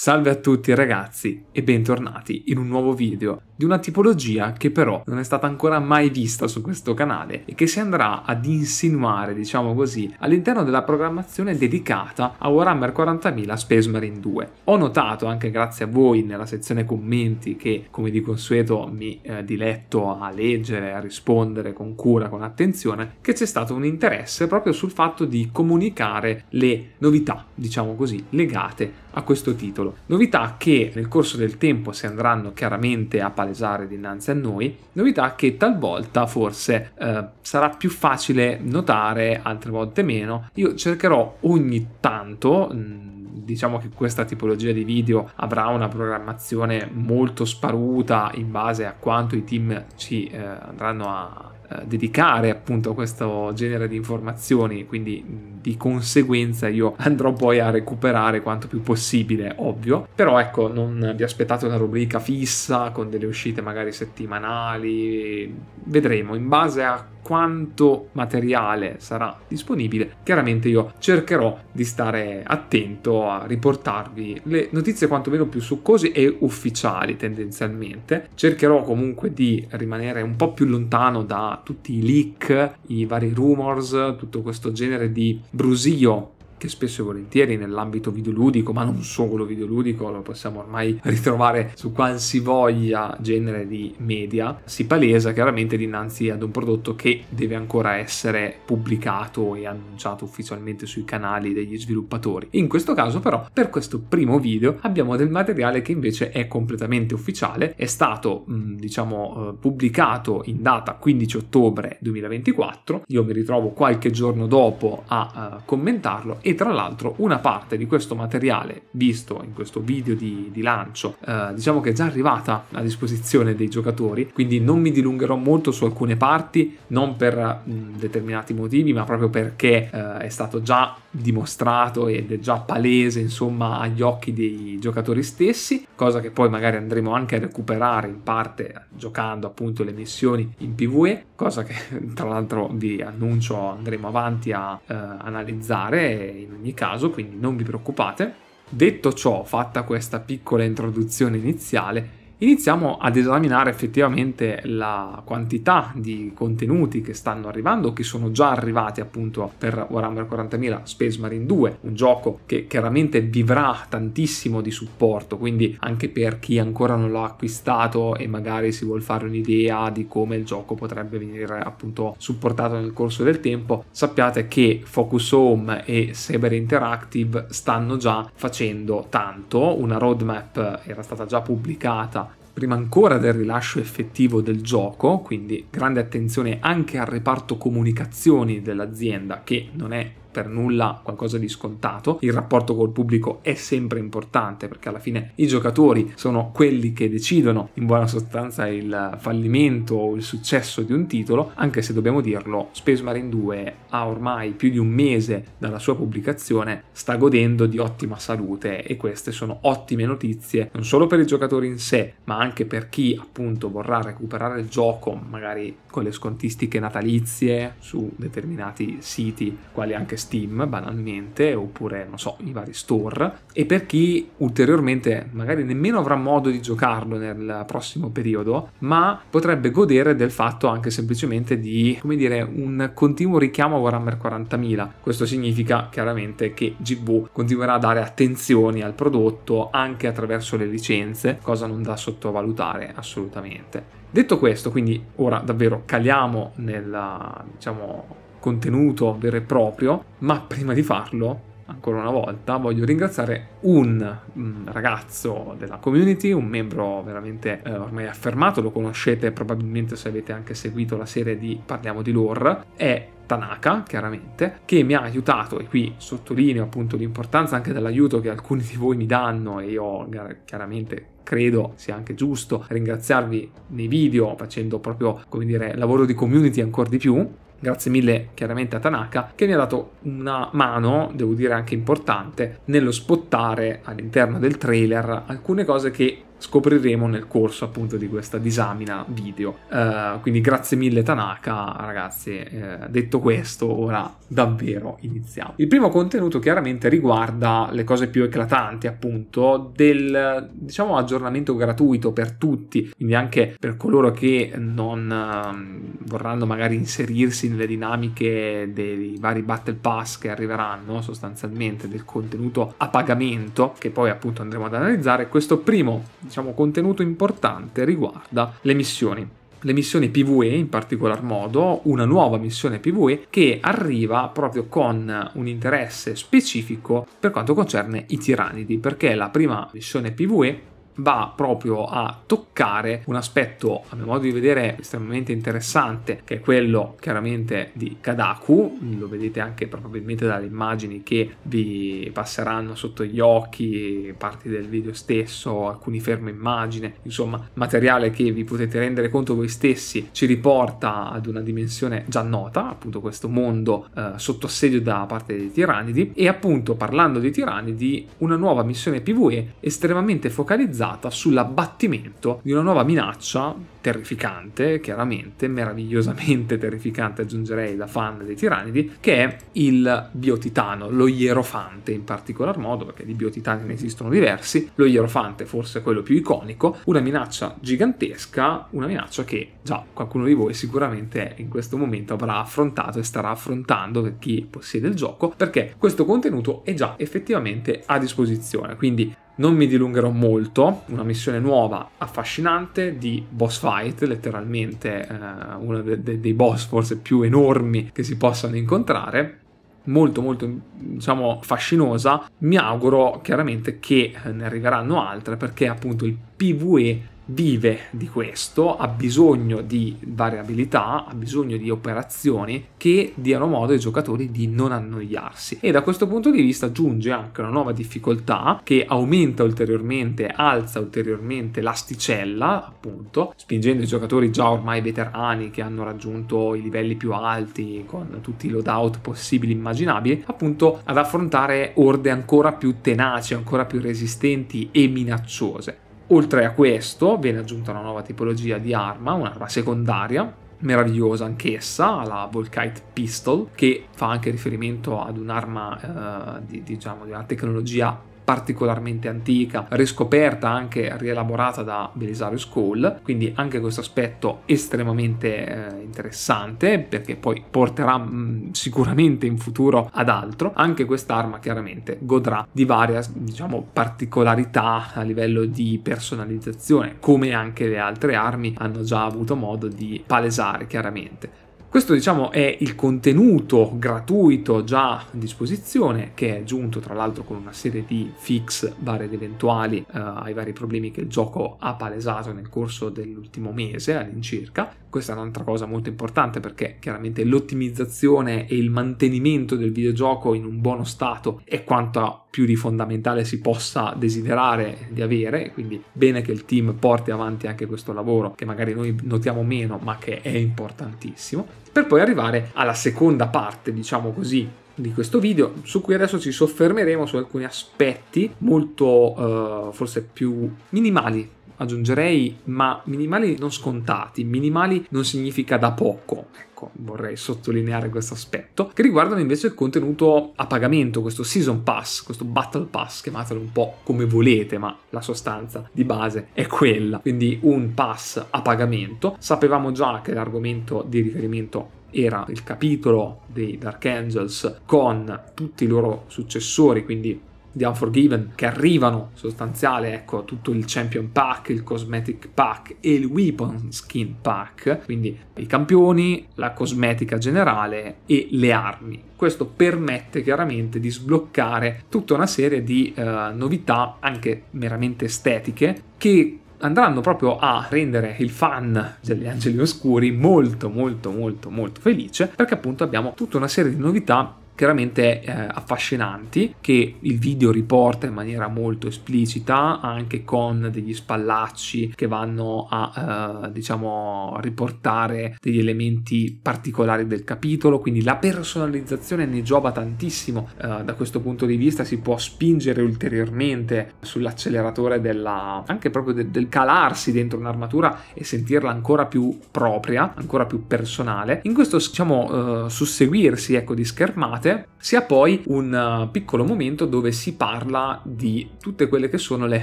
Salve a tutti ragazzi e bentornati in un nuovo video di una tipologia che però non è stata ancora mai vista su questo canale e che si andrà ad insinuare, diciamo così, all'interno della programmazione dedicata a Warhammer 40.000 Space Marine 2. Ho notato anche grazie a voi nella sezione commenti che come di consueto mi eh, diletto a leggere, e a rispondere con cura, con attenzione, che c'è stato un interesse proprio sul fatto di comunicare le novità, diciamo così, legate a questo titolo. Novità che nel corso del tempo si andranno chiaramente a palesare dinanzi a noi, novità che talvolta forse eh, sarà più facile notare, altre volte meno. Io cercherò ogni tanto mm, diciamo che questa tipologia di video avrà una programmazione molto sparuta in base a quanto i team ci eh, andranno a eh, dedicare appunto a questo genere di informazioni quindi mm, di conseguenza io andrò poi a recuperare quanto più possibile, ovvio. Però ecco, non vi aspettate una rubrica fissa con delle uscite magari settimanali, vedremo in base a quanto materiale sarà disponibile, chiaramente io cercherò di stare attento a riportarvi le notizie quantomeno più succose e ufficiali tendenzialmente. Cercherò comunque di rimanere un po' più lontano da tutti i leak, i vari rumors, tutto questo genere di brusio che spesso e volentieri nell'ambito videoludico, ma non solo videoludico, lo possiamo ormai ritrovare su qualsivoglia genere di media, si palesa chiaramente dinanzi ad un prodotto che deve ancora essere pubblicato e annunciato ufficialmente sui canali degli sviluppatori. In questo caso però, per questo primo video abbiamo del materiale che invece è completamente ufficiale, è stato mm, diciamo eh, pubblicato in data 15 ottobre 2024, io mi ritrovo qualche giorno dopo a eh, commentarlo e tra l'altro una parte di questo materiale visto in questo video di, di lancio eh, diciamo che è già arrivata a disposizione dei giocatori quindi non mi dilungherò molto su alcune parti non per mh, determinati motivi ma proprio perché eh, è stato già dimostrato ed è già palese insomma agli occhi dei giocatori stessi cosa che poi magari andremo anche a recuperare in parte eh, giocando appunto le missioni in PvE cosa che tra l'altro vi annuncio andremo avanti a eh, analizzare in ogni caso, quindi non vi preoccupate. Detto ciò, fatta questa piccola introduzione iniziale, Iniziamo ad esaminare effettivamente la quantità di contenuti che stanno arrivando, che sono già arrivati appunto per Warhammer 40.000 Space Marine 2, un gioco che chiaramente vivrà tantissimo di supporto, quindi anche per chi ancora non l'ha acquistato e magari si vuole fare un'idea di come il gioco potrebbe venire appunto supportato nel corso del tempo, sappiate che Focus Home e Saber Interactive stanno già facendo tanto, una roadmap era stata già pubblicata prima ancora del rilascio effettivo del gioco, quindi grande attenzione anche al reparto comunicazioni dell'azienda che non è per nulla qualcosa di scontato, il rapporto col pubblico è sempre importante perché alla fine i giocatori sono quelli che decidono in buona sostanza il fallimento o il successo di un titolo, anche se dobbiamo dirlo, Space Marine 2 ha ormai più di un mese dalla sua pubblicazione, sta godendo di ottima salute e queste sono ottime notizie non solo per i giocatori in sé, ma anche per chi appunto vorrà recuperare il gioco, magari con le scontistiche natalizie su determinati siti, quali anche Steam Steam banalmente oppure non so i vari store e per chi ulteriormente magari nemmeno avrà modo di giocarlo nel prossimo periodo ma potrebbe godere del fatto anche semplicemente di come dire un continuo richiamo a Warhammer 40.000 questo significa chiaramente che GV continuerà a dare attenzioni al prodotto anche attraverso le licenze cosa non da sottovalutare assolutamente Detto questo, quindi ora davvero caliamo nella, diciamo, contenuto vero e proprio, ma prima di farlo, ancora una volta, voglio ringraziare un mm, ragazzo della community, un membro veramente eh, ormai affermato, lo conoscete probabilmente se avete anche seguito la serie di Parliamo di Lore, è Tanaka, chiaramente, che mi ha aiutato, e qui sottolineo appunto l'importanza anche dell'aiuto che alcuni di voi mi danno, e io chiaramente credo sia anche giusto ringraziarvi nei video facendo proprio, come dire, lavoro di community ancora di più, Grazie mille chiaramente a Tanaka che mi ha dato una mano, devo dire anche importante, nello spottare all'interno del trailer alcune cose che scopriremo nel corso appunto di questa disamina video. Uh, quindi grazie mille Tanaka, ragazzi. Uh, detto questo, ora davvero iniziamo. Il primo contenuto chiaramente riguarda le cose più eclatanti, appunto, del diciamo aggiornamento gratuito per tutti, quindi anche per coloro che non uh, vorranno magari inserirsi nelle dinamiche dei vari battle pass che arriveranno sostanzialmente del contenuto a pagamento che poi appunto andremo ad analizzare questo primo diciamo, contenuto importante riguarda le missioni le missioni PvE in particolar modo, una nuova missione PvE che arriva proprio con un interesse specifico per quanto concerne i tiranidi, perché la prima missione PvE va proprio a toccare un aspetto, a mio modo di vedere, estremamente interessante, che è quello chiaramente di Kadaku, lo vedete anche probabilmente dalle immagini che vi passeranno sotto gli occhi, parti del video stesso, alcuni fermi immagine, insomma materiale che vi potete rendere conto voi stessi ci riporta ad una dimensione già nota, appunto questo mondo eh, sotto assedio da parte dei tirannidi e appunto parlando dei tirannidi una nuova missione PvE estremamente focalizzata puntata sull'abbattimento di una nuova minaccia terrificante, chiaramente, meravigliosamente terrificante aggiungerei da fan dei tirannidi, che è il biotitano, lo ierofante in particolar modo, perché di biotitani ne esistono diversi, lo ierofante forse è quello più iconico, una minaccia gigantesca, una minaccia che già qualcuno di voi sicuramente in questo momento avrà affrontato e starà affrontando per chi possiede il gioco, perché questo contenuto è già effettivamente a disposizione, quindi non mi dilungherò molto, una missione nuova, affascinante, di boss fight, letteralmente eh, uno de- de- dei boss forse più enormi che si possano incontrare, molto molto diciamo fascinosa mi auguro chiaramente che ne arriveranno altre perché appunto il PvE vive di questo, ha bisogno di variabilità, ha bisogno di operazioni che diano modo ai giocatori di non annoiarsi e da questo punto di vista giunge anche una nuova difficoltà che aumenta ulteriormente, alza ulteriormente l'asticella appunto, spingendo i giocatori già ormai veterani che hanno raggiunto i livelli più alti con tutti i loadout possibili e immaginabili, appunto ad affrontare orde ancora più tenaci, ancora più resistenti e minacciose. Oltre a questo viene aggiunta una nuova tipologia di arma, un'arma secondaria, meravigliosa anch'essa, la Volkite Pistol, che fa anche riferimento ad un'arma, eh, di, diciamo, di una tecnologia particolarmente antica, riscoperta anche rielaborata da Belisarius Cole, quindi anche questo aspetto estremamente eh, interessante perché poi porterà mh, mm, sicuramente in futuro ad altro. Anche quest'arma chiaramente godrà di varia diciamo particolarità a livello di personalizzazione, come anche le altre armi hanno già avuto modo di palesare chiaramente questo diciamo è il contenuto gratuito già a disposizione che è giunto tra l'altro con una serie di fix vari ed eventuali eh, ai vari problemi che il gioco ha palesato nel corso dell'ultimo mese all'incirca. Questa è un'altra cosa molto importante perché chiaramente l'ottimizzazione e il mantenimento del videogioco in un buono stato è quanto più di fondamentale si possa desiderare di avere, quindi bene che il team porti avanti anche questo lavoro che magari noi notiamo meno ma che è importantissimo, per poi arrivare alla seconda parte, diciamo così, di questo video su cui adesso ci soffermeremo su alcuni aspetti molto eh, forse più minimali aggiungerei, ma minimali non scontati, minimali non significa da poco. Ecco, vorrei sottolineare questo aspetto, che riguardano invece il contenuto a pagamento, questo season pass, questo battle pass, chiamatelo un po' come volete, ma la sostanza di base è quella. Quindi un pass a pagamento. Sapevamo già che l'argomento di riferimento era il capitolo dei Dark Angels con tutti i loro successori, quindi di Unforgiven che arrivano sostanziale ecco tutto il Champion Pack, il Cosmetic Pack e il Weapon Skin Pack, quindi i campioni, la cosmetica generale e le armi. Questo permette chiaramente di sbloccare tutta una serie di eh, novità anche meramente estetiche che andranno proprio a rendere il fan degli angeli oscuri molto molto molto molto felice perché appunto abbiamo tutta una serie di novità chiaramente eh, affascinanti che il video riporta in maniera molto esplicita anche con degli spallacci che vanno a eh, diciamo riportare degli elementi particolari del capitolo quindi la personalizzazione ne giova tantissimo eh, da questo punto di vista si può spingere ulteriormente sull'acceleratore della anche proprio del, del calarsi dentro un'armatura e sentirla ancora più propria ancora più personale in questo diciamo eh, susseguirsi ecco di schermate morte, si ha poi un eh, piccolo momento dove si parla di tutte quelle che sono le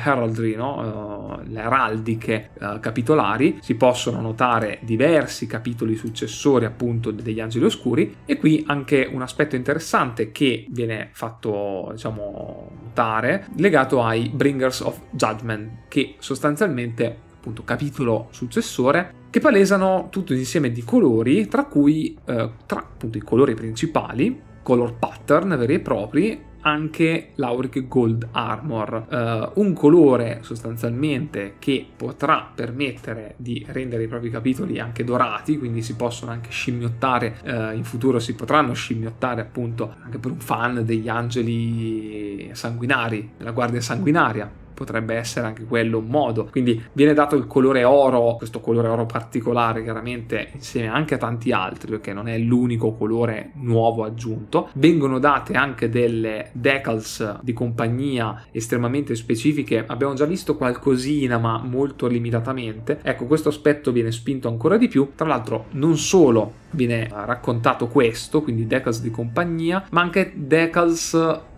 heraldry, no? uh, le araldiche uh, eh, capitolari, si possono notare diversi capitoli successori appunto degli angeli oscuri e qui anche un aspetto interessante che viene fatto diciamo notare legato ai Bringers of Judgment che sostanzialmente appunto capitolo successore che palesano tutto un insieme di colori tra cui eh, tra appunto i colori principali color pattern veri e propri anche l'Auric Gold Armor, uh, un colore sostanzialmente che potrà permettere di rendere i propri capitoli anche dorati, quindi si possono anche scimmiottare, uh, in futuro si potranno scimmiottare appunto anche per un fan degli angeli sanguinari, della guardia sanguinaria, potrebbe essere anche quello un modo. Quindi viene dato il colore oro, questo colore oro particolare chiaramente insieme anche a tanti altri perché non è l'unico colore nuovo aggiunto. Vengono date anche delle decals di compagnia estremamente specifiche, abbiamo già visto qualcosina ma molto limitatamente. Ecco, questo aspetto viene spinto ancora di più. Tra l'altro non solo viene raccontato questo, quindi decals di compagnia, ma anche decals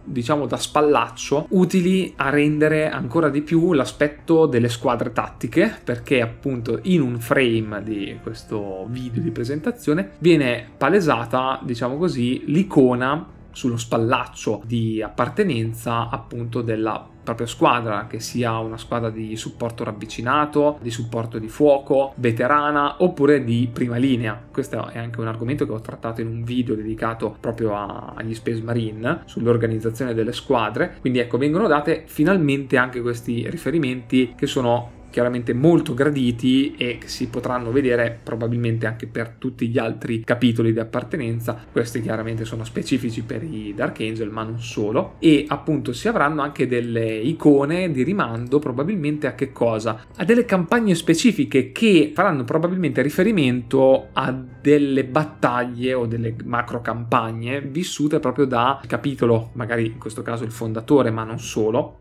diciamo da spallaccio utili a rendere ancora di più l'aspetto delle squadre tattiche perché appunto in un frame di questo video di presentazione viene palesata diciamo così l'icona sullo spallaccio di appartenenza appunto della propria squadra, che sia una squadra di supporto ravvicinato, di supporto di fuoco, veterana oppure di prima linea. Questo è anche un argomento che ho trattato in un video dedicato proprio a, agli Space Marine, sull'organizzazione delle squadre. Quindi ecco, vengono date finalmente anche questi riferimenti che sono chiaramente molto graditi e che si potranno vedere probabilmente anche per tutti gli altri capitoli di appartenenza. Questi chiaramente sono specifici per i Dark Angel, ma non solo. E appunto si avranno anche delle icone di rimando probabilmente a che cosa? A delle campagne specifiche che faranno probabilmente riferimento a delle battaglie o delle macro campagne vissute proprio da capitolo, magari in questo caso il fondatore, ma non solo,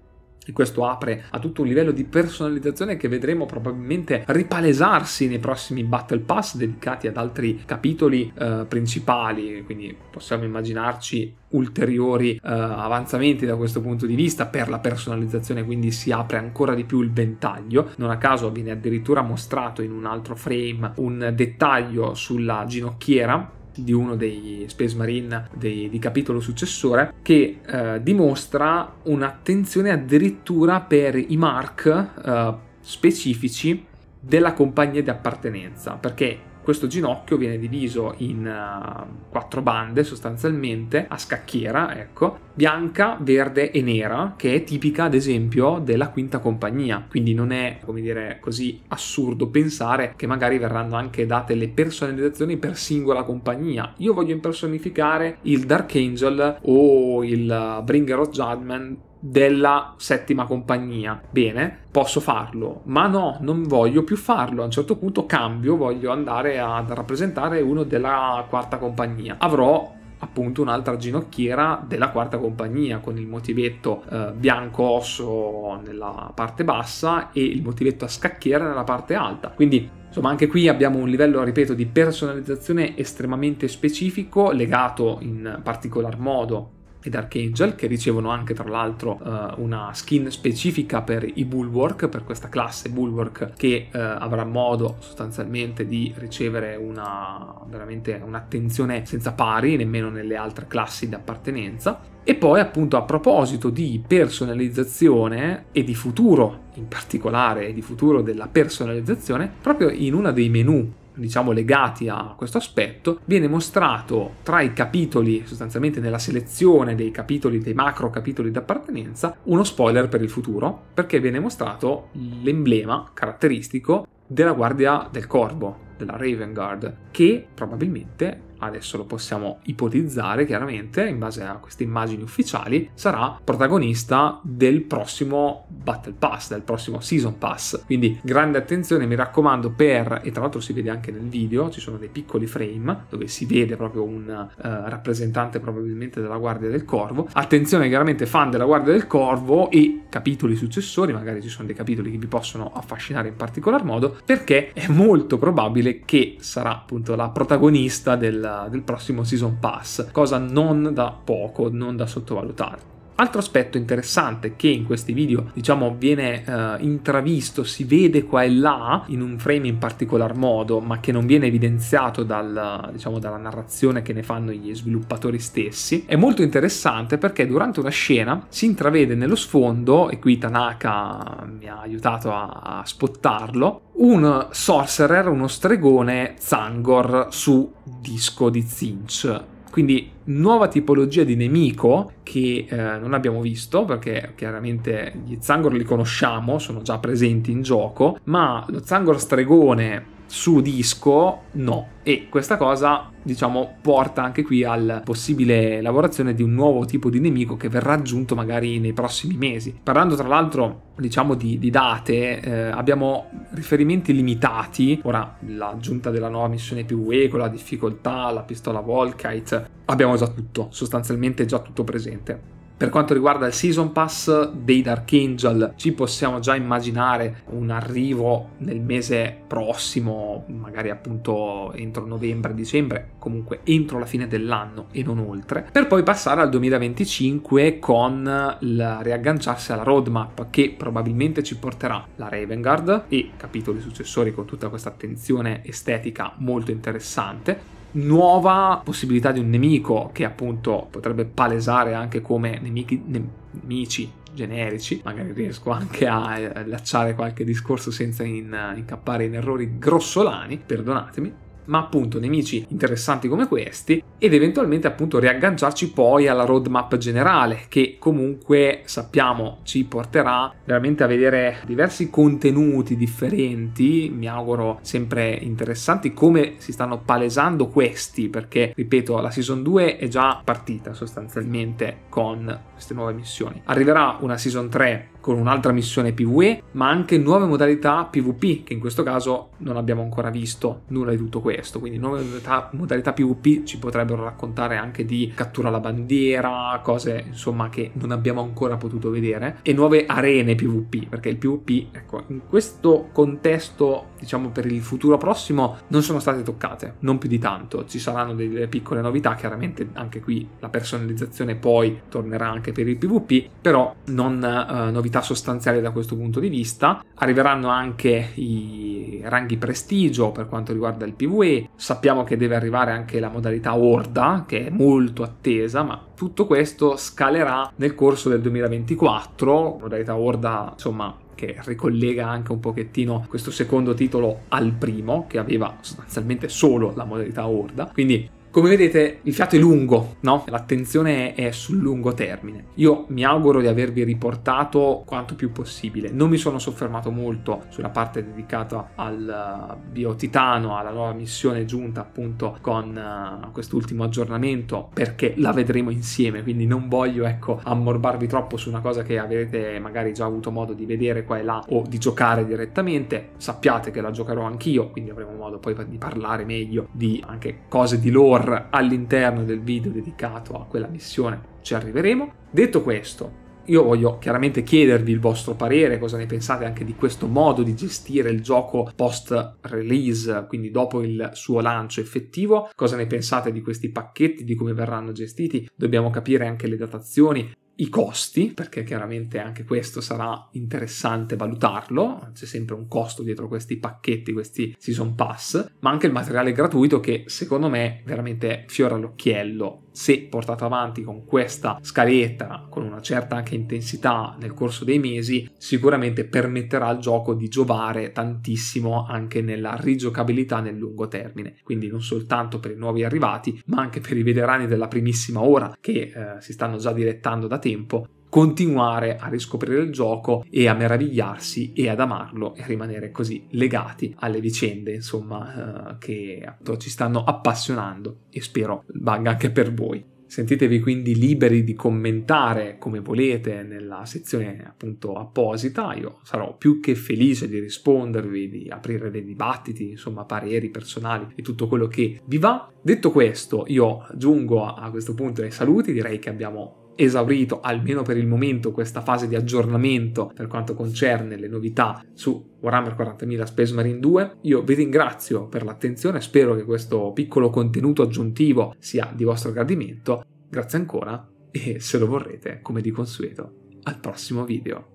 e questo apre a tutto un livello di personalizzazione che vedremo probabilmente ripalesarsi nei prossimi Battle Pass dedicati ad altri capitoli eh, principali, quindi possiamo immaginarci ulteriori eh, avanzamenti da questo punto di vista per la personalizzazione, quindi si apre ancora di più il ventaglio. Non a caso viene addirittura mostrato in un altro frame un dettaglio sulla ginocchiera di uno dei Space Marine dei, di capitolo successore, che eh, dimostra un'attenzione addirittura per i mark eh, specifici della compagnia di appartenenza, perché questo ginocchio viene diviso in uh, quattro bande sostanzialmente a scacchiera, ecco, bianca, verde e nera, che è tipica ad esempio della quinta compagnia. Quindi non è, come dire, così assurdo pensare che magari verranno anche date le personalizzazioni per singola compagnia. Io voglio impersonificare il Dark Angel o il Bringer of Judgment della settima compagnia. Bene, posso farlo, ma no, non voglio più farlo. A un certo punto cambio, voglio andare a rappresentare uno della quarta compagnia. Avrò appunto un'altra ginocchiera della quarta compagnia con il motivetto eh, bianco osso nella parte bassa e il motivetto a scacchiera nella parte alta. Quindi Insomma, anche qui abbiamo un livello, ripeto, di personalizzazione estremamente specifico, legato in particolar modo ed Archangel, che ricevono anche tra l'altro uh, una skin specifica per i Bulwark, per questa classe Bulwark che uh, avrà modo sostanzialmente di ricevere una veramente un'attenzione senza pari, nemmeno nelle altre classi di appartenenza. E poi appunto a proposito di personalizzazione e di futuro, in particolare di futuro della personalizzazione, proprio in uno dei menu diciamo legati a questo aspetto, viene mostrato tra i capitoli, sostanzialmente nella selezione dei capitoli, dei macro capitoli d'appartenenza, uno spoiler per il futuro, perché viene mostrato l'emblema caratteristico della Guardia del Corvo, della Raven Guard, che probabilmente adesso lo possiamo ipotizzare chiaramente in base a queste immagini ufficiali, sarà protagonista del prossimo Battle Pass, del prossimo Season Pass. Quindi grande attenzione, mi raccomando, per, e tra l'altro si vede anche nel video, ci sono dei piccoli frame dove si vede proprio un eh, rappresentante probabilmente della Guardia del Corvo. Attenzione chiaramente fan della Guardia del Corvo e capitoli successori, magari ci sono dei capitoli che vi possono affascinare in particolar modo, perché è molto probabile che sarà appunto la protagonista del del prossimo Season Pass, cosa non da poco, non da sottovalutare. Altro aspetto interessante che in questi video diciamo viene eh, intravisto, si vede qua e là in un frame in particolar modo, ma che non viene evidenziato dal, diciamo, dalla narrazione che ne fanno gli sviluppatori stessi, è molto interessante perché durante una scena si intravede nello sfondo, e qui Tanaka mi ha aiutato a, a spottarlo, un sorcerer, uno stregone Zangor su disco di Zinch quindi nuova tipologia di nemico che eh, non abbiamo visto perché chiaramente gli Zangor li conosciamo, sono già presenti in gioco, ma lo Zangor stregone su disco no. E questa cosa, diciamo, porta anche qui al possibile lavorazione di un nuovo tipo di nemico che verrà aggiunto magari nei prossimi mesi. Parlando tra l'altro, diciamo, di, di date, eh, abbiamo riferimenti limitati. Ora, l'aggiunta della nuova missione più con la difficoltà, la pistola Volkite, abbiamo già tutto, sostanzialmente già tutto presente. Per quanto riguarda il Season Pass dei Dark Angel, ci possiamo già immaginare un arrivo nel mese prossimo, magari appunto entro novembre-dicembre, comunque entro la fine dell'anno e non oltre, per poi passare al 2025 con il riagganciarsi alla roadmap che probabilmente ci porterà la Raven Guard e capitoli successori con tutta questa attenzione estetica molto interessante, nuova possibilità di un nemico che appunto potrebbe palesare anche come nemici, nemici generici, magari riesco anche a eh, lacciare qualche discorso senza in, eh, incappare in errori grossolani, perdonatemi, ma appunto nemici interessanti come questi ed eventualmente appunto riagganciarci poi alla roadmap generale che comunque sappiamo ci porterà veramente a vedere diversi contenuti differenti, mi auguro sempre interessanti come si stanno palesando questi perché ripeto la season 2 è già partita sostanzialmente con queste nuove missioni. Arriverà una season 3 con un'altra missione PvE, ma anche nuove modalità PvP, che in questo caso non abbiamo ancora visto nulla di tutto questo. Quindi nuove modalità, modalità PvP ci potrebbero raccontare anche di cattura alla bandiera, cose insomma che non abbiamo ancora potuto vedere, e nuove arene PvP, perché il PvP, ecco, in questo contesto, diciamo per il futuro prossimo, non sono state toccate, non più di tanto. Ci saranno delle piccole novità, chiaramente anche qui la personalizzazione poi tornerà anche per il PvP, però non eh, novità novità sostanziali da questo punto di vista. Arriveranno anche i ranghi prestigio per quanto riguarda il PvE, sappiamo che deve arrivare anche la modalità Horda, che è molto attesa, ma tutto questo scalerà nel corso del 2024, modalità Horda, insomma che ricollega anche un pochettino questo secondo titolo al primo, che aveva sostanzialmente solo la modalità Horda. Quindi come vedete il fiato è lungo, no? L'attenzione è sul lungo termine. Io mi auguro di avervi riportato quanto più possibile. Non mi sono soffermato molto sulla parte dedicata al eh, biotitano, alla nuova missione giunta appunto con uh, quest'ultimo aggiornamento, perché la vedremo insieme, quindi non voglio ecco ammorbarvi troppo su una cosa che avete magari già avuto modo di vedere qua e là o di giocare direttamente. Sappiate che la giocherò anch'io, quindi avremo modo poi di parlare meglio di anche cose di lore bar all'interno del video dedicato a quella missione, ci arriveremo. Detto questo, io voglio chiaramente chiedervi il vostro parere, cosa ne pensate anche di questo modo di gestire il gioco post release, quindi dopo il suo lancio effettivo, cosa ne pensate di questi pacchetti, di come verranno gestiti, dobbiamo capire anche le datazioni, i costi, perché chiaramente anche questo sarà interessante valutarlo, c'è sempre un costo dietro questi pacchetti, questi season pass, ma anche il materiale gratuito che secondo me veramente fiora l'occhiello se portato avanti con questa scaletta, con una certa anche intensità nel corso dei mesi, sicuramente permetterà al gioco di giovare tantissimo anche nella rigiocabilità nel lungo termine. Quindi non soltanto per i nuovi arrivati, ma anche per i veterani della primissima ora che eh, si stanno già direttando da tempo continuare a riscoprire il gioco e a meravigliarsi e ad amarlo e rimanere così legati alle vicende insomma eh, che appunto, ci stanno appassionando e spero vaga anche per voi. Sentitevi quindi liberi di commentare come volete nella sezione appunto apposita, io sarò più che felice di rispondervi, di aprire dei dibattiti, insomma pareri personali e tutto quello che vi va. Detto questo, io giungo a questo punto ai saluti, direi che abbiamo esaurito almeno per il momento questa fase di aggiornamento per quanto concerne le novità su Warhammer 40.000 Space Marine 2. Io vi ringrazio per l'attenzione, spero che questo piccolo contenuto aggiuntivo sia di vostro gradimento. Grazie ancora e se lo vorrete, come di consueto, al prossimo video.